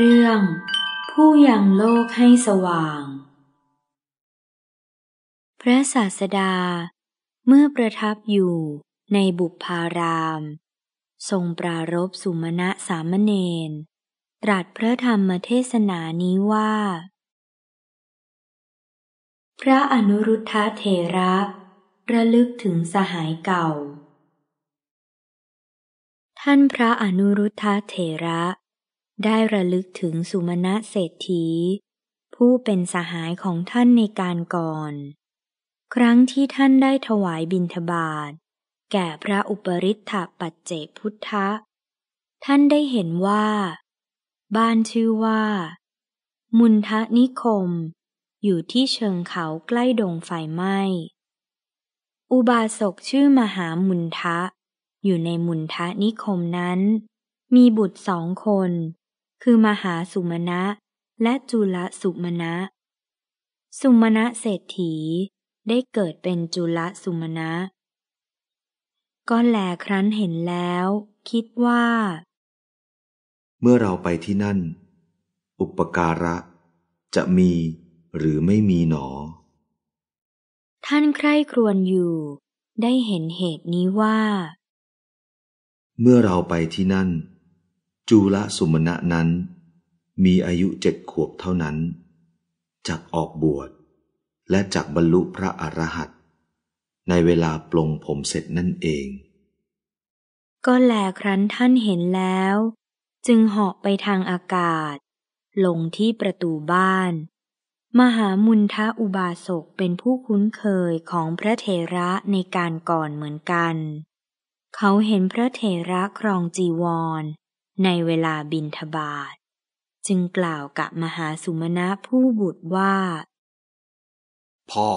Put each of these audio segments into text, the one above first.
เรื่องผู้ยังโลกให้สว่าง พระศาสดาเมื่อประทับอยู่ในบุพาราม ทรงปรารบสุมาณะสามเณรตรัสพระธรรมเทศนานี้ว่า พระอนุรุทธะเทระระลึกถึงสหายเก่า ท่านพระอนุรุทธะเทระได้ระลึกถึงสุมาณะเศรษฐี ผู้เป็นสหายของท่านในการก่อน ครั้งที่ท่านได้ถวายบิณฑบาตแก่พระอุปริทธปัจเจพุทธะท่านได้เห็นว่า บ้านชื่อว่า มุนทะนิคม อยู่ที่เชิงเขาใกล้ดงไฟไหม้ อุบาสกชื่อมหามุนทะ อยู่ในมุนทะนิคมนั้น มีบุตรสองคนคือมหาสุมาณะและจุลสุมาณะสุมาณะเศรษฐีได้เกิดเป็นจุลสุมาณะก็แหลครั้นเห็นแล้ว คิดว่า เมื่อเราไปที่นั่น อุปการะจะมีหรือไม่มีหนอ ท่านใคร่ครวญอยู่ได้เห็นเหตุนี้ว่า เมื่อเราไปที่นั่นจูลสุมณะนั้น มีอายุเจ็ดขวบเท่านั้นจักออกบวชและจักบรรลุพระอรหันต์ในเวลาปลงผมเสร็จนั่นเอง ก็แลครั้นท่านเห็นแล้ว จึงเหาะไปทางอากาศ ลงที่ประตูบ้าน มหามุนทะอุบาสกเป็นผู้คุ้นเคยของพระเทระในการก่อนเหมือนกัน เขาเห็นพระเทระครองจีวรในเวลาบินทบาทจึงกล่าวกับมหาสุมาณะผู้บุตรว่า พ่อ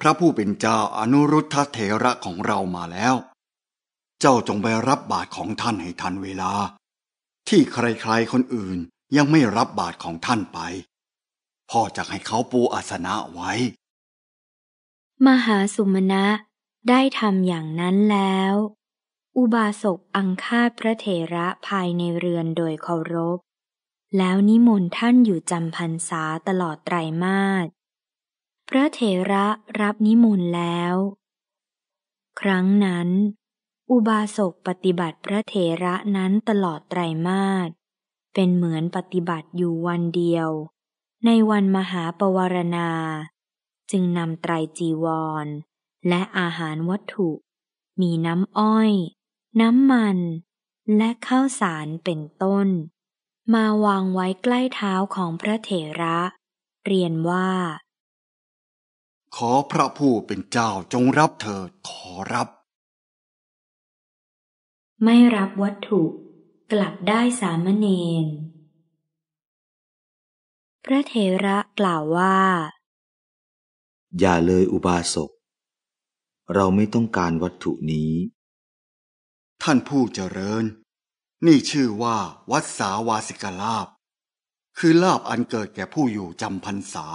พระผู้เป็นเจ้าอนุรุทธเถระของเรามาแล้ว เจ้าจงไปรับบาตรของท่านให้ทันเวลา ที่ใครๆคนอื่นยังไม่รับบาตรของท่านไป พ่อจะให้เขาปูอาสนะไว้ มหาสุมาณะได้ทำอย่างนั้นแล้วอุบาสกอังคาดพระเถระภายในเรือนโดยเคารพ แล้วนิมนต์ท่านอยู่จำพรรษาตลอดไตรมาสพระเถระรับนิมนต์แล้ว ครั้งนั้น อุบาสกปฏิบัติพระเถระนั้นตลอดไตรมาสเป็นเหมือนปฏิบัติอยู่วันเดียว ในวันมหาปวารณา จึงนำไตรจีวร และอาหารวัตถุ มีน้ำอ้อยน้ำมันและข้าวสารเป็นต้น มาวางไว้ใกล้เท้าของพระเถระ เรียนว่า ขอพระผู้เป็นเจ้าจงรับเถิดขอรับ ไม่รับวัตถุกลับได้สามเณรพระเถระกล่าวว่า อย่าเลยอุบาสก เราไม่ต้องการวัตถุนี้ท่านผู้เจริญ นี่ชื่อว่าวัดสาวาสิกลาบ คือลาบอันเกิดแก่ผู้อยู่จำพรรษา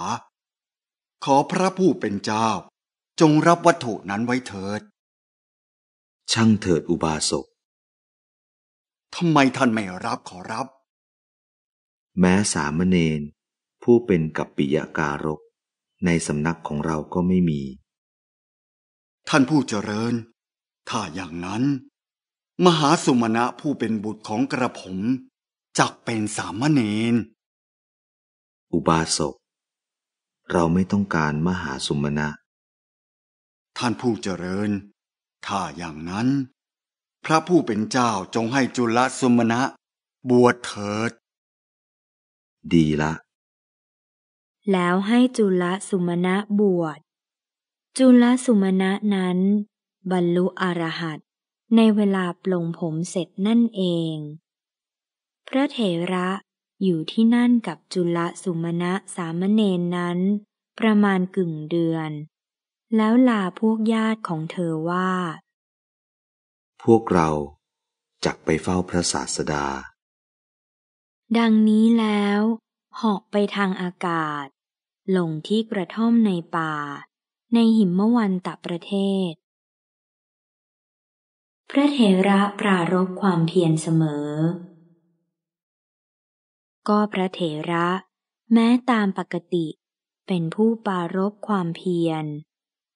ขอพระผู้เป็นเจ้าจงรับวัตถุนั้นไว้เถิดช่างเถิดอุบาสกทำไมท่านไม่รับขอรับ แม้สามเณรผู้เป็นกัปปิยการกในสำนักของเราก็ไม่มี ท่านผู้เจริญ ถ้าอย่างนั้นมหาสุมาณะผู้เป็นบุตรของกระผม จักเป็นสามเณรอุบาสก เราไม่ต้องการมหาสุมาณะท่านผู้เจริญ ถ้าอย่างนั้น พระผู้เป็นเจ้าจงให้จุลสุมาณะบวชเถิด ดีละ แล้วให้จุลสุมาณะบวช จุลสุมาณะนั้น บรรลุอรหัตในเวลาปลงผมเสร็จนั่นเอง พระเถระอยู่ที่นั่นกับจุลสุมาณะสามเณรนนั้น ประมาณกึ่งเดือน แล้วลาพวกญาติของเธอว่า พวกเราจักไปเฝ้าพระศาสดา ดังนี้แล้วเหาะไปทางอากาศ ลงที่กระท่อมในป่า ในหิมวันตะประเทศพระเถระปรารบความเพียรเสมอ ก็พระเถระแม้ตามปกติเป็นผู้ปรารบความเพียร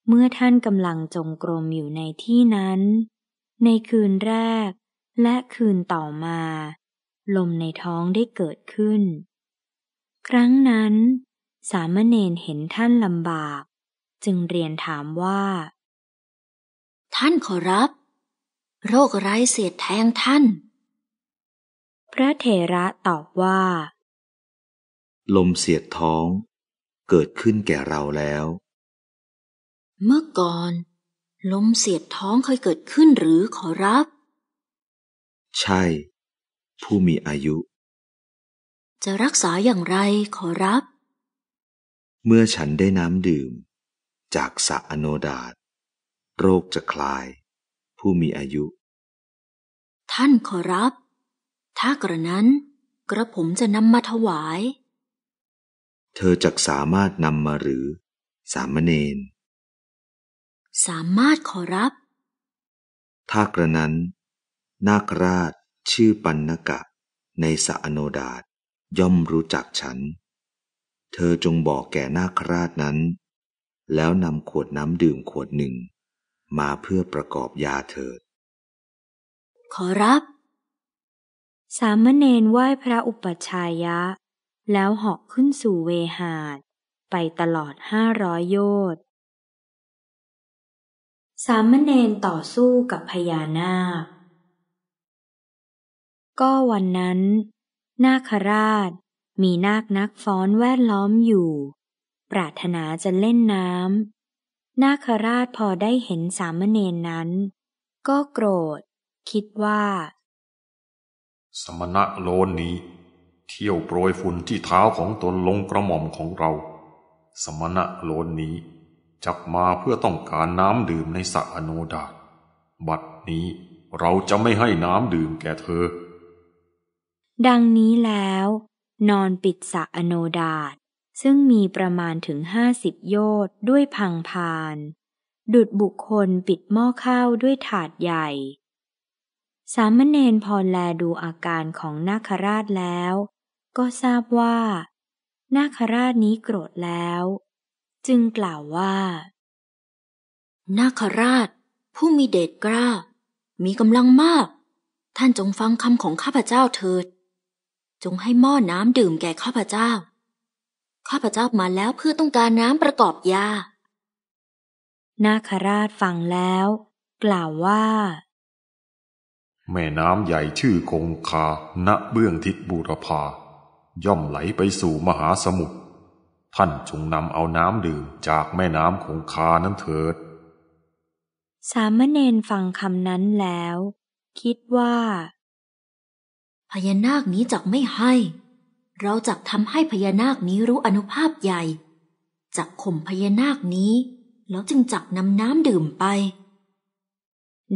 เมื่อท่านกำลังจงกรมอยู่ในที่นั้น ในคืนแรกและคืนต่อมา ลมในท้องได้เกิดขึ้น ครั้งนั้น สามเณรเห็นท่านลำบาก จึงเรียนถามว่า ท่านขอรับโรคร้ายเสียดแทงท่าน พระเถระตอบว่า ลมเสียดท้องเกิดขึ้นแก่เราแล้ว เมื่อก่อน ลมเสียดท้องเคยเกิดขึ้นหรือขอรับ ใช่ ผู้มีอายุ จะรักษาอย่างไรขอรับ เมื่อฉันได้น้ำดื่ม จากสะอโนดาตโรคจะคลายผู้มีอายุ ท่านขอรับ ถ้ากระนั้นกระผมจะนำมาถวาย เธอจักสามารถนำมาหรือสามเณรสามารถขอรับ ถ้ากระนั้น นาคราชชื่อปันนกะในสะโนดาตย่อมรู้จักฉัน เธอจงบอกแก่นาคราชนั้น แล้วนำขวดน้ำดื่มขวดหนึ่งมาเพื่อประกอบยาเถิด ขอรับ สามเณรไหว้พระอุปัชายะ แล้วเหาะขึ้นสู่เวหาดไปตลอดห้าร้อยโยชน์ สามเณรต่อสู้กับพญานาค ก็วันนั้น นาคราช มีนาคนักฟ้อนแวดล้อมอยู่ ปรารถนาจะเล่นน้ำนาคราชพอได้เห็นสามเณรนั้น ก็โกรธ คิดว่า สมณะโลนนี้ เที่ยวโปรยฝุ่นที่เท้าของตนลงกระหม่อมของเรา สมณะโลนนี้จับมาเพื่อต้องการน้ำดื่มในสระอโนดาตบัดนี้เราจะไม่ให้น้ำดื่มแก่เธอ ดังนี้แล้ว นอนปิดสระอโนดาตซึ่งมีประมาณถึงห้าสิบโยชน์ด้วยพังพาน ดุดบุคคลปิดหม้อข้าวด้วยถาดใหญ่ สามเณรพอแลดูอาการของนาคราชแล้ว ก็ทราบว่า นาคราชนี้โกรธแล้ว จึงกล่าวว่า นาคราช ผู้มีเดชกล้ามีกำลังมาก ท่านจงฟังคำของข้าพเจ้าเถิด จงให้หม้อน้ำดื่มแก่ข้าพเจ้าข้าพเจ้ามาแล้วเพื่อต้องการน้ำประกอบยา นาคราชฟังแล้วกล่าวว่า แม่น้ำใหญ่ชื่อคงคา ณ เบื้องทิศบูรพา ย่อมไหลไปสู่มหาสมุทร ท่านจงนำเอาน้ำดื่มจากแม่น้ำคงคานั้นเถิด สามเณรฟังคำนั้นแล้ว คิดว่าพญานาคนี้จักไม่ให้เราจักทำให้พญานาคนี้รู้อนุภาพใหญ่จักข่มพญานาคนี้แล้วจึงจักนำน้ำดื่มไป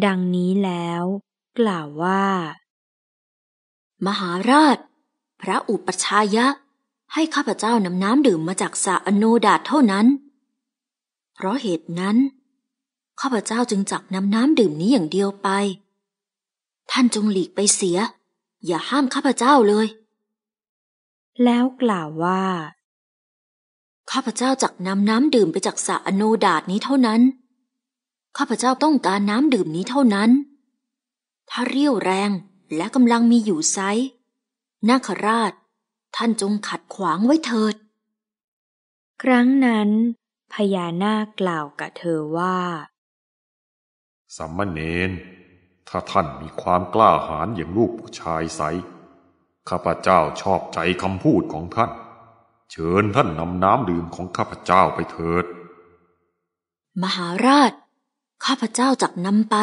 ดังนี้แล้ว กล่าวว่า มหาราช พระอุปชายะให้ข้าพเจ้านำน้ำดื่มมาจากสาอนุดาตเท่านั้น เพราะเหตุนั้นข้าพเจ้าจึงจักนำน้ำดื่มนี้อย่างเดียวไป ท่านจงหลีกไปเสีย อย่าห้ามข้าพเจ้าเลยแล้วกล่าวว่า ข้าพเจ้าจักนำน้ำดื่มไปจากสระอโนดาดนี้เท่านั้น ข้าพเจ้าต้องการน้ำดื่มนี้เท่านั้น ถ้าเรี่ยวแรงและกำลังมีอยู่ไซนาคราช ท่านจงขัดขวางไว้เถิด ครั้งนั้น พญานาคกล่าวกับเธอว่าสัมมเนนถ้าท่านมีความกล้าหาญอย่างลูกผู้ชายไซข้าพเจ้าชอบใจคำพูดของท่าน เชิญท่านนำน้ำดื่มของข้าพเจ้าไปเถิด มหาราช ข้าพเจ้าจักนำไป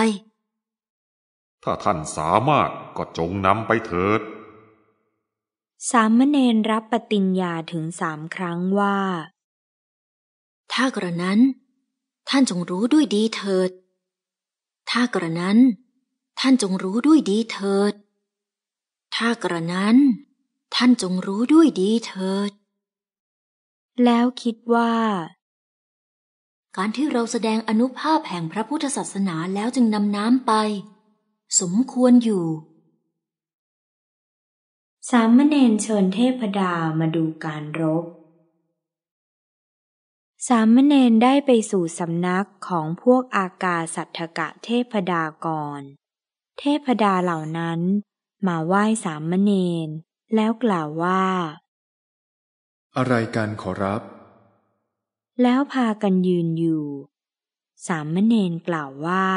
ถ้าท่านสามารถก็จงนำไปเถิด สามเณรรับปฏิญญาถึงสามครั้งว่า ถ้ากระนั้น ท่านจงรู้ด้วยดีเถิด ถ้ากระนั้น ท่านจงรู้ด้วยดีเถิดถ้ากระนั้นท่านจงรู้ด้วยดีเถิด แล้วคิดว่า การที่เราแสดงอนุภาพแห่งพระพุทธศาสนาแล้วจึงนำน้ำไป สมควรอยู่ สามเณรเชิญเทพดามาดูการรบ สามเณรได้ไปสู่สำนักของพวกอากาศัทกะเทพดาก่อนเทพดาเหล่านั้นมาไหว้สามเณรแล้วกล่าวว่า อะไรการขอรับ แล้วพากันยืนอยู่ สามเณรกล่าวว่า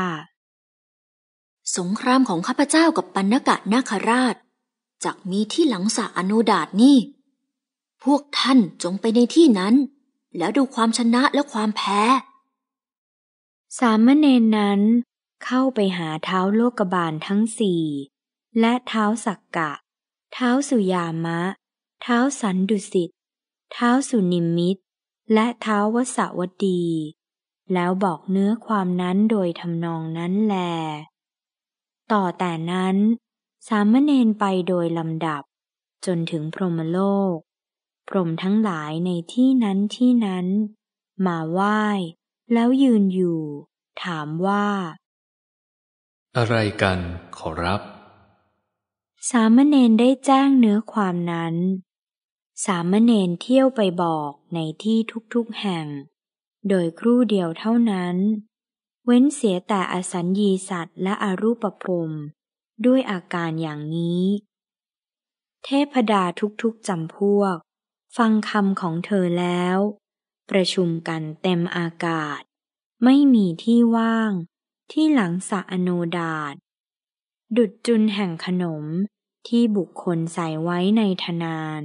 สงครามของข้าพเจ้ากับปันกะนาคราช จากมีที่หลังสะอนุดาตนี่ พวกท่านจงไปในที่นั้น แล้วดูความชนะและความแพ้ สามเณรนั้น เข้าไปหาเท้าโลกบาลทั้งสี่และเท้าสักกะ เท้าสุยามะ เท้าสันดุสิตเท้าสุนิมิตและเท้าวสาวดี แล้วบอกเนื้อความนั้นโดยทำนองนั้นแล ต่อแต่นั้น สามเณรไปโดยลำดับ จนถึงพรหมโลก พรหมทั้งหลายในที่นั้นที่นั้น มาไหว้ แล้วยืนอยู่ ถามว่า อะไรกัน ขอรับสามเณรได้แจ้งเนื้อความนั้น สามเณรเที่ยวไปบอกในที่ทุกๆแห่ง โดยครู่เดียวเท่านั้น เว้นเสียแต่อสัญญีสัตว์และอรูปภพด้วยอาการอย่างนี้ เทพดาทุกๆจำพวก ฟังคำของเธอแล้ว ประชุมกันเต็มอากาศ ไม่มีที่ว่างที่หลังสะอโนดาดดุดจุนแห่งขนมที่บุคคลใส่ไว้ในธนาน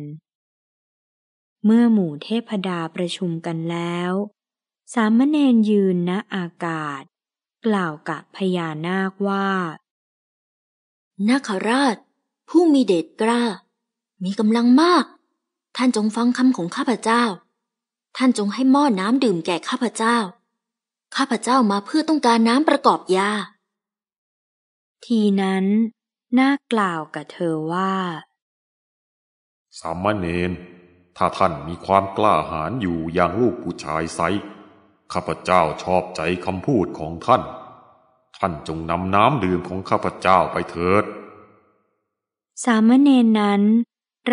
เมื่อหมู่เทพดาประชุมกันแล้ว สามเณรยืนณอากาศ กล่าวกับพญานาคว่านาคราช ผู้มีเดชกล้า มีกำลังมาก ท่านจงฟังคำของข้าพเจ้า ท่านจงให้หม้อน้ำดื่มแก่ข้าพเจ้า ข้าพเจ้ามาเพื่อต้องการน้ำประกอบยา ทีนั้นน่ากล่าวกับเธอว่า สามเณรถ้าท่านมีความกล้าหาญอยู่อย่างลูกผู้ชายไซข้าพเจ้าชอบใจคำพูดของท่าน ท่านจงนำน้ำดื่มของข้าพเจ้าไปเถิด สามเณรนั้น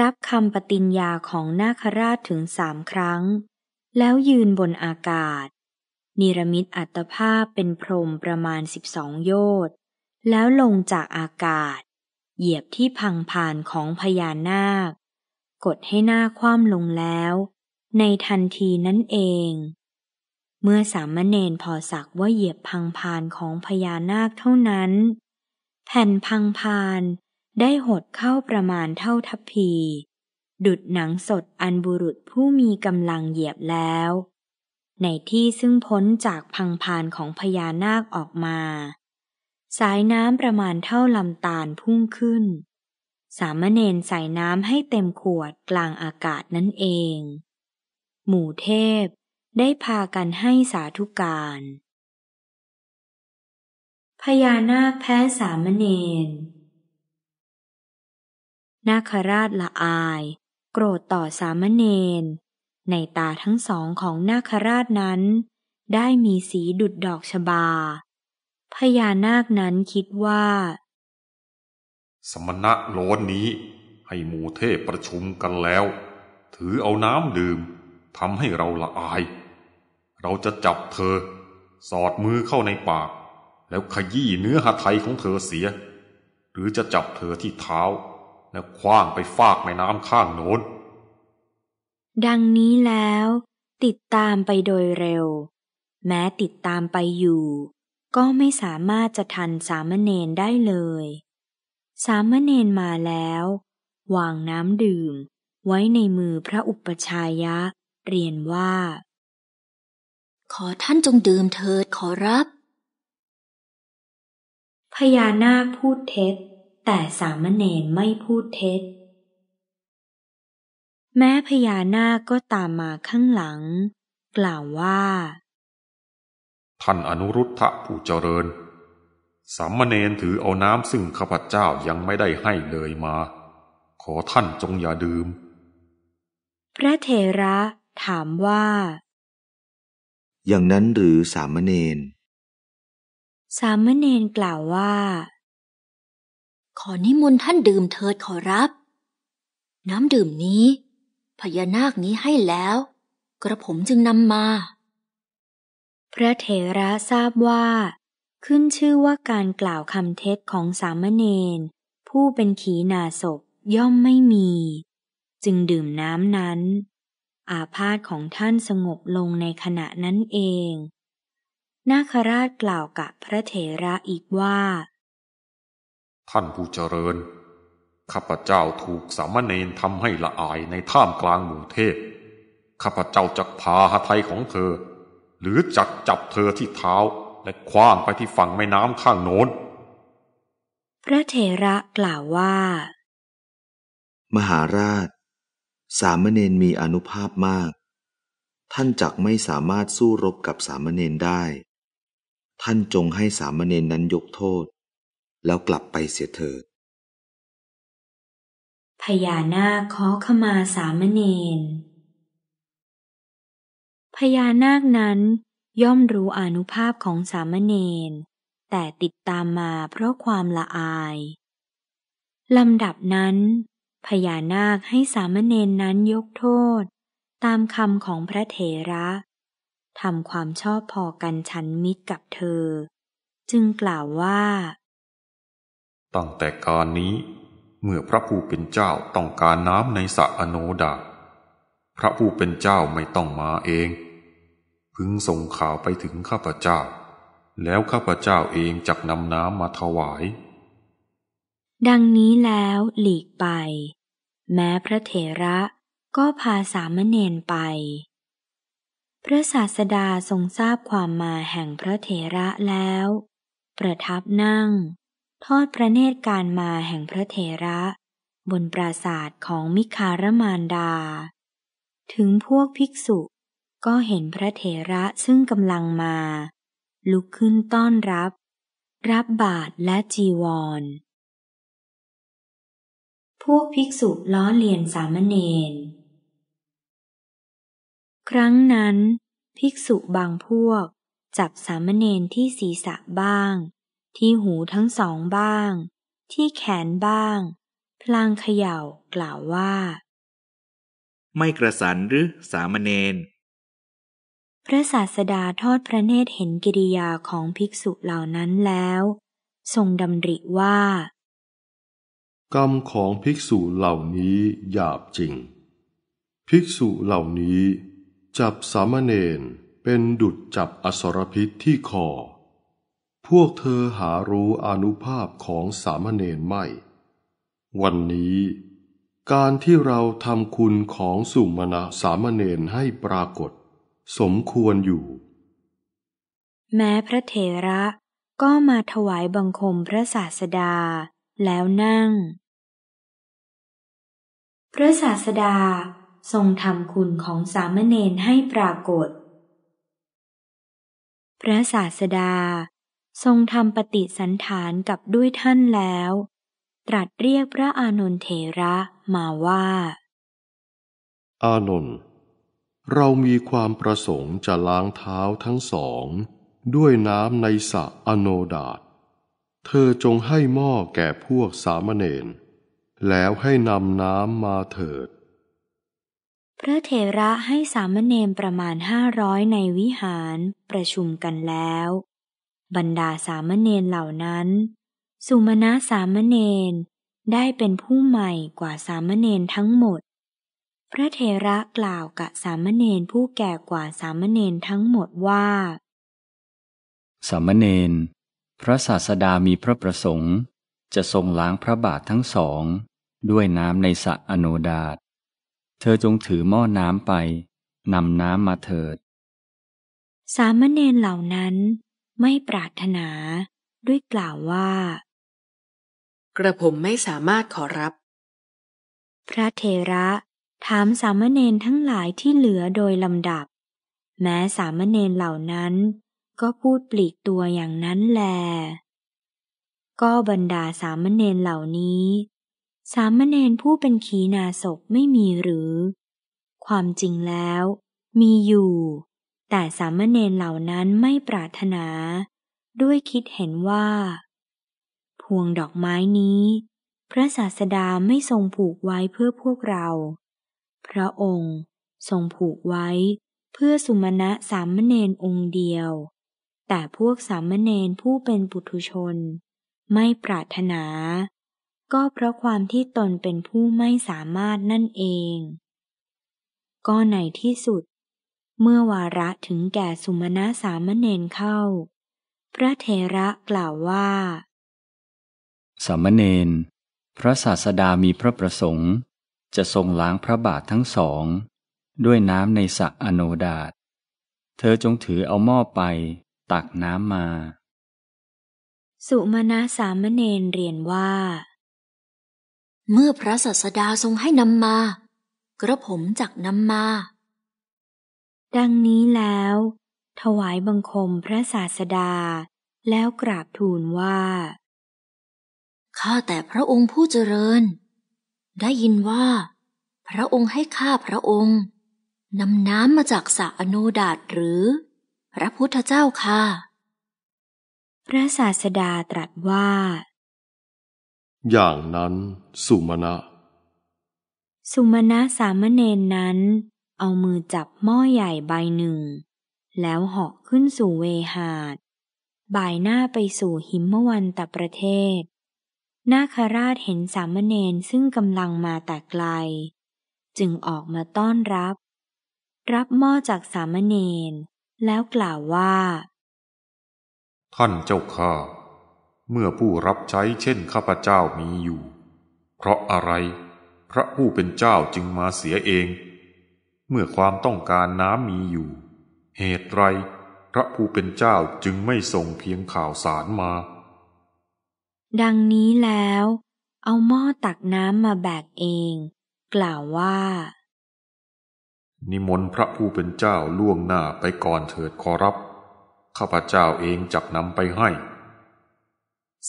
รับคำปฏิญญาของนาคราชถึงสามครั้ง แล้วยืนบนอากาศ นิรมิตอัตภาพเป็นพรมประมาณสิบสองโยชน์แล้วลงจากอากาศเหยียบที่พังผ่านของพญานาค กดให้หน้าคว่ำลงแล้ว ในทันทีนั้นเอง เมื่อสามเณรพอสักว่าเหยียบพังผ่านของพญานาคเท่านั้น แผ่นพังผ่านได้หดเข้าประมาณเท่าทัพพีดุดหนังสดอันบุรุษผู้มีกำลังเหยียบแล้ว ในที่ซึ่งพ้นจากพังผ่านของพญานาคออกมาสายน้ำประมาณเท่าลำตาลพุ่งขึ้น สามเณรใส่น้ำให้เต็มขวดกลางอากาศนั่นเอง หมู่เทพได้พากันให้สาธุการ พญานาคแพ้สามเณร นาคราชละอายโกรธต่อสามเณร ในตาทั้งสองของนาคราชนั้น ได้มีสีดุดดอกชบาพญานาคนั้นคิดว่า สมณะโลนนี้ ให้หมู่เทพประชุมกันแล้ว ถือเอาน้ำดื่มทำให้เราละอาย เราจะจับเธอ สอดมือเข้าในปาก แล้วขยี้เนื้อหาไทยของเธอเสีย หรือจะจับเธอที่เท้า แล้วคว้างไปฟากในน้ำข้างโน้น ดังนี้แล้ว ติดตามไปโดยเร็ว แม้ติดตามไปอยู่ก็ไม่สามารถจะทันสามเณรได้เลย สามเณรมาแล้ววางน้ำดื่มไว้ในมือพระอุปชายะเรียนว่า ขอท่านจงดื่มเถิดขอรับพญานาคพูดเท็จ แต่สามเณรไม่พูดเท็จ แม้พญานาคก็ตามมาข้างหลัง กล่าวว่าท่านอนุรุทธะผู้เจริญ สามเณรถือเอาน้ำซึ่งข้าพเจ้ายังไม่ได้ให้เลยมา ขอท่านจงอย่าดื่ม พระเทระ ถามว่า อย่างนั้นหรือสามเณร สามเณรกล่าวว่า ขอนิมนต์ท่านดื่มเถิดขอรับ น้ำดื่มนี้ พญานาคนี้ให้แล้ว กระผมจึงนำมาพระเถระทราบว่า ขึ้นชื่อว่าการกล่าวคำเท็จของสามเณรผู้เป็นขีนาศพย่อมไม่มี จึงดื่มน้ำนั้น อาพาธของท่านสงบลงในขณะนั้นเองนาคราชกล่าวกับพระเถระอีกว่า ท่านผู้เจริญข้าพเจ้าถูกสามเณรทำให้ละอายในท่ามกลางหมู่เทพข้าพเจ้าจะพาหทยของเธอหรือจักจับเธอที่เท้าและคว้างไปที่ฝั่งแม่น้ำข้างโน้น พระเถระกล่าวว่า มหาราช สามเณรมีอนุภาพมาก ท่านจักไม่สามารถสู้รบกับสามเณรได้ ท่านจงให้สามเณรนั้นยกโทษ แล้วกลับไปเสียเถิด พญานาคขอขมาสามเณรพญานาคนั้นย่อมรู้อนุภาพของสามเณรแต่ติดตามมาเพราะความละอายลำดับนั้น พญานาคให้สามเณรนนั้นยกโทษ ตามคำของพระเถระทำความชอบพอกันฉันมิตรกับเธอ จึงกล่าวว่า ตั้งแต่การนี้เมื่อพระผู้เป็นเจ้าต้องการน้ำในสระอโนดาพระผู้เป็นเจ้าไม่ต้องมาเองพึงส่งข่าวไปถึงข้าพเจ้า แล้วข้าพเจ้าเองจักนำน้ำมาถวาย ดังนี้แล้วหลีกไป แม้พระเถระก็พาสามเณรไป พระศาสดาทรงทราบความมาแห่งพระเถระแล้ว ประทับนั่ง ทอดพระเนตรการมาแห่งพระเถระ บนปราศาสตร์ของมิคารมานดา ถึงพวกภิกษุก็เห็นพระเถระซึ่งกำลังมา ลุกขึ้นต้อนรับ รับบาทและจีวร พวกภิกษุล้อเลียนสามเณรครั้งนั้น ภิกษุบางพวกจับสามเณรที่ศีรษะบ้าง ที่หูทั้งสองบ้าง ที่แขนบ้าง พลางเขย่ากล่าวว่า ไม่กระสันหรือสามเณรพระศาสดาทอดพระเนตรเห็นกิริยาของภิกษุเหล่านั้นแล้ว ทรงดำริว่า กรรมของภิกษุเหล่านี้หยาบจริง ภิกษุเหล่านี้ จับสามเณรเป็นดุจจับอสรพิษที่คอพวกเธอหารู้อนุภาพของสามเณรไม่ วันนี้ การที่เราทำคุณของสุมาณะสามเณรให้ปรากฏสมควรอยู่ แม้พระเถระก็มาถวายบังคมพระศาสดาแล้วนั่ง พระศาสดาทรงทำคุณของสามเณรให้ปรากฏ พระศาสดาทรงทำปฏิสันฐานกับด้วยท่านแล้ว ตรัสเรียกพระอานนทเถระมาว่า อานนท์เรามีความประสงค์จะล้างเท้าทั้งสอง ด้วยน้ำในสระอโนดาต เธอจงให้หม้อแก่พวกสามเณรแล้วให้นำน้ำมาเถิด พระเถระให้สามเณรประมาณห้าร้อยในวิหารประชุมกันแล้ว บรรดาสามเณรเหล่านั้น สุมาณะสามเณรได้เป็นผู้ใหม่กว่าสามเณรทั้งหมดพระเทระกล่าวกับสามเณรผู้แก่กว่าสามเณรทั้งหมดว่า สามเณรพระศาสดามีพระประสงค์ จะทรงล้างพระบาททั้งสองด้วยน้ำในสระอโนดาตเธอจงถือหม้อน้ำไปนำน้ำมาเถิด สามเณรเหล่านั้นไม่ปรารถนาด้วยกล่าวว่า กระผมไม่สามารถขอรับ พระเทระถามสามเณรทั้งหลายที่เหลือโดยลำดับ แม้สามเณรเหล่านั้น ก็พูดปลีกตัวอย่างนั้นแล ก็บรรดาสามเณรเหล่านี้ สามเณรผู้เป็นขีนาศพไม่มีหรือ ความจริงแล้ว มีอยู่ แต่สามเณรเหล่านั้นไม่ปรารถนา ด้วยคิดเห็นว่า พวงดอกไม้นี้ พระศาสดาไม่ทรงผูกไว้เพื่อพวกเราพระองค์ทรงผูกไว้เพื่อสุมาณะสามเณรองค์เดียว แต่พวกสามเณรผู้เป็นปุถุชน ไม่ปรารถนา ก็เพราะความที่ตนเป็นผู้ไม่สามารถนั่นเอง ก็ในที่สุด เมื่อวาระถึงแก่สุมาณะสามเณรเข้า พระเทระกล่าวว่าสามเณรพระศาสดามีพระประสงค์จะทรงล้างพระบาททั้งสอง ด้วยน้ำในสระอโนดาตเธอจงถือเอาหม้อไปตักน้ำมา สุมาณะสามเณรเรียนว่า เมื่อพระสัสดาทรงให้นำมา กระผมจักนำมา ดังนี้แล้ว ถวายบังคมพระศาสดาแล้วกราบทูลว่า ข้าแต่พระองค์ผู้เจริญได้ยินว่า พระองค์ให้ข้าพระองค์ นำน้ำมาจากสระอโนดาตหรือ พระพุทธเจ้าค่ะ พระศาสดาตรัสว่า อย่างนั้น สุมาณะสุมาณะสามเณรนั้น เอามือจับหม้อใหญ่ใบหนึ่ง แล้วเหาะขึ้นสู่เวหาดบ่ายหน้าไปสู่หิมมวันตประเทศนาคราชเห็นสามเณรซึ่งกำลังมาแต่ไกล จึงออกมาต้อนรับ รับหม้อจากสามเณรแล้วกล่าวว่า ท่านเจ้าข้าเมื่อผู้รับใช้เช่นข้าพเจ้ามีอยู่ เพราะอะไร พระผู้เป็นเจ้าจึงมาเสียเอง เมื่อความต้องการน้ำมีอยู่ เหตุไร พระผู้เป็นเจ้าจึงไม่ส่งเพียงข่าวสารมาดังนี้แล้วเอาหม้อตักน้ำมาแบกเอง กล่าวว่า นิมนต์พระผู้เป็นเจ้าล่วงหน้าไปก่อนเถิดขอรับ ข้าพเจ้าเองจักนำไปให้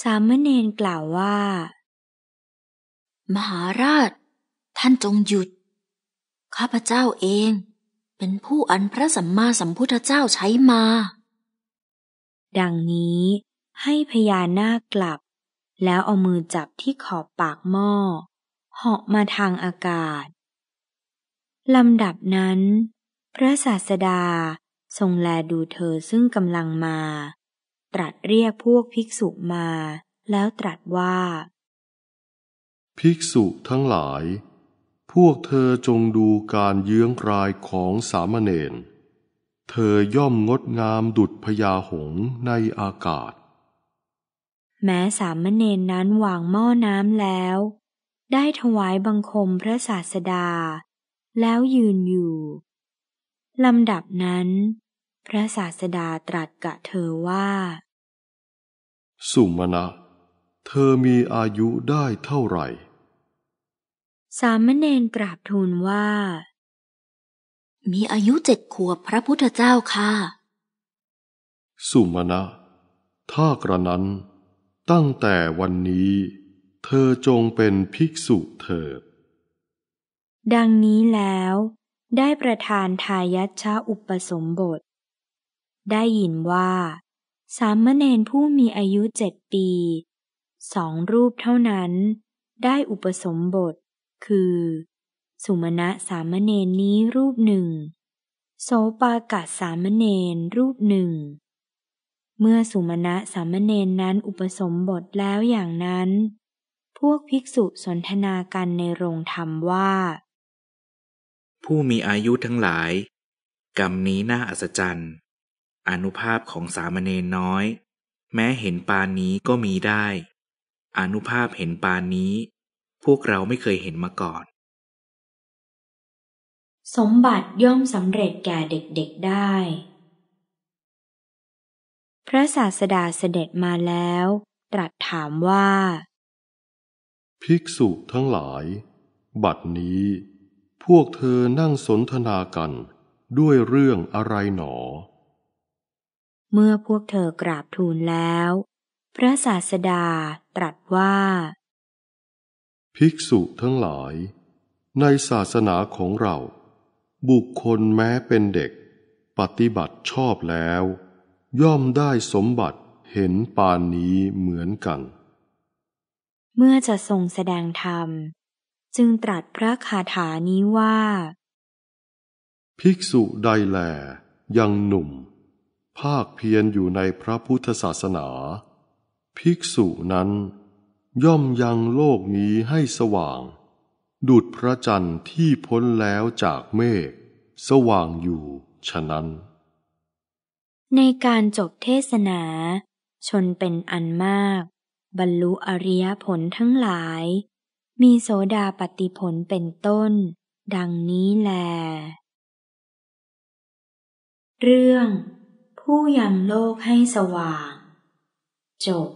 สามเณรกล่าวว่า มหาราช ท่านจงหยุด ข้าพเจ้าเอง เป็นผู้อันพระสัมมาสัมพุทธเจ้าใช้มา ดังนี้ให้พญานาคกลับแล้วเอามือจับที่ขอบปากหม้อ เหาะมาทางอากาศ ลำดับนั้น พระศาสดาทรงแลดูเธอซึ่งกำลังมา ตรัสเรียกพวกภิกษุมา แล้วตรัสว่า ภิกษุทั้งหลาย พวกเธอจงดูการเยื้องรายของสามเณรเธอย่อมงดงามดุจพยาหงในอากาศแม้สามเณรนั้นวางหม้อน้ำแล้ว ได้ถวายบังคมพระศาสดา แล้วยืนอยู่ลำดับนั้น พระศาสดาตรัสกะเธอว่า สุมาณะ เธอมีอายุได้เท่าไหร่ สามเณรกราบทูลว่า มีอายุเจ็ดขวบพระพุทธเจ้าค่ะ สุมาณะถ้ากระนั้นตั้งแต่วันนี้เธอจงเป็นภิกษุเถิด ดังนี้แล้ว ได้ประธานทายัชชาอุปสมบท ได้ยินว่า สามเณรผู้มีอายุเจ็ดปี สองรูปเท่านั้นได้อุปสมบท คือ สุมาณะสามเณรนี้รูปหนึ่งโสปากัสสามเณรรูปหนึ่งเมื่อสุมาณะสามเณรนั้นอุปสมบทแล้วอย่างนั้น พวกภิกษุสนทนากันในโรงธรรมว่า ผู้มีอายุทั้งหลาย กรรมนี้น่าอัศจรรย์อนุภาพของสามเณรน้อย แม้เห็นปานนี้ก็มีได้ อนุภาพเห็นปานนี้ พวกเราไม่เคยเห็นมาก่อน สมบัติย่อมสำเร็จแก่เด็กๆได้พระศาสดาเสด็จมาแล้ว ตรัสถามว่า ภิกษุทั้งหลาย บัดนี้ พวกเธอนั่งสนทนากันด้วยเรื่องอะไรหนอ เมื่อพวกเธอกราบทูลแล้ว พระศาสดาตรัสว่า ภิกษุทั้งหลาย ในศาสนาของเรา บุคคลแม้เป็นเด็ก ปฏิบัติชอบแล้วย่อมได้สมบัติเห็นปานนี้เหมือนกัน เมื่อจะทรงแสดงธรรม จึงตรัสพระคาถานี้ว่า ภิกษุใดแลยังหนุ่ม ภาคเพียรอยู่ในพระพุทธศาสนา ภิกษุนั้นย่อมยังโลกนี้ให้สว่าง ดุดพระจันทร์ที่พ้นแล้วจากเมฆ สว่างอยู่ฉะนั้นในการจบเทศนา ชนเป็นอันมาก บรรลุอริยผลทั้งหลาย มีโสดาปฏิผลเป็นต้น ดังนี้แล เรื่อง ผู้ยังโลกให้สว่าง จบ